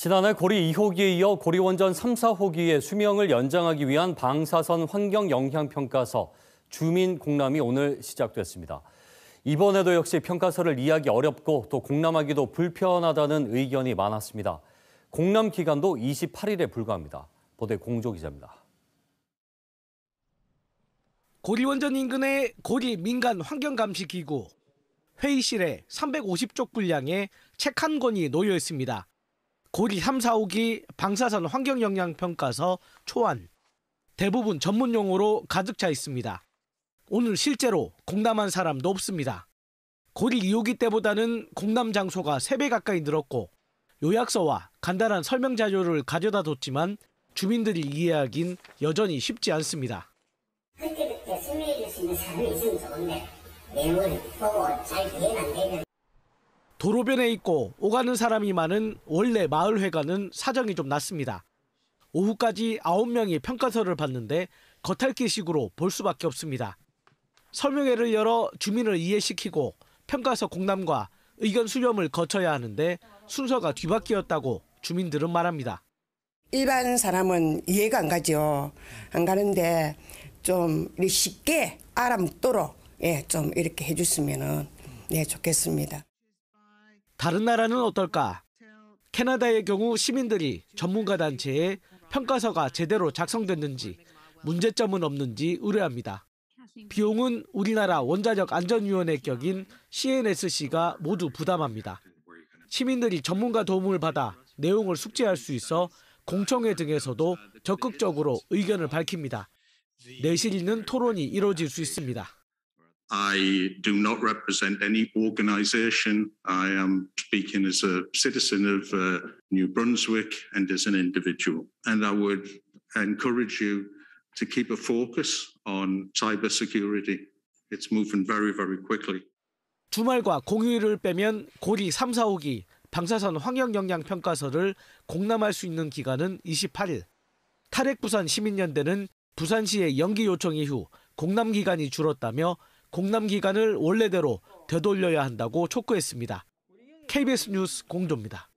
지난해 고리 2호기에 이어 고리원전 3, 사호기의 수명을 연장하기 위한 방사선 환경 영향평가서 주민 공람이 오늘 시작됐습니다. 이번에도 역시 평가서를 이해하기 어렵고 또 공람하기도 불편하다는 의견이 많았습니다. 공람 기간도 28일에 불과합니다. 보대 공조 기자입니다. 고리원전 인근의 고리 민간 환경감시기구 회의실에 350쪽 분량의 책 한 권이 놓여 있습니다. 고리 3, 4, 5기 방사선 환경 영향 평가서 초안 대부분 전문 용어로 가득 차 있습니다. 오늘 실제로 공담한 사람도 없습니다. 고리 2호기 때보다는 공담 장소가 3배 가까이 늘었고 요약서와 간단한 설명 자료를 가져다 뒀지만 주민들이 이해하긴 여전히 쉽지 않습니다. 그때그때 설명해 줄수는 사람이 있으면 좋은데 내용을 보고 잘 이해가 안 되면 도로변에 있고 오가는 사람이 많은 원래 마을회관은 사정이 좀낫습니다 오후까지 9명이 평가서를 받는데 겉핥기식으로 볼 수밖에 없습니다. 설명회를 열어 주민을 이해시키고 평가서 공람과 의견 수렴을 거쳐야 하는데 순서가 뒤바뀌었다고 주민들은 말합니다. 일반 사람은 이해가 안 가죠. 안 가는데 좀 쉽게 알아먹도록 예, 좀 이렇게 해줬으면 예, 좋겠습니다. 다른 나라는 어떨까? 캐나다의 경우 시민들이 전문가 단체에 평가서가 제대로 작성됐는지 문제점은 없는지 의뢰합니다. 비용은 우리나라 원자력 안전위원회 격인 CNSC가 모두 부담합니다. 시민들이 전문가 도움을 받아 내용을 숙지할 수 있어 공청회 등에서도 적극적으로 의견을 밝힙니다. 내실 있는 토론이 이뤄질 수 있습니다. I do not represent any organization. I am speaking as a citizen of uh, New Brunswick and as an individual. And I would encourage you to keep a focus on cybersecurity. It's moving very, very quickly. 주말과 공휴일을 빼면 고리 3, 4호기 방사선 환경 영향 평가서를 공람할 수 있는 기간은 28일. 탈핵 부산 시민연대는 부산시의 연기 요청 이후 공람 기간이 줄었다며 공남 기간을 원래대로 되돌려야 한다고 촉구했습니다. KBS 뉴스 공조입니다.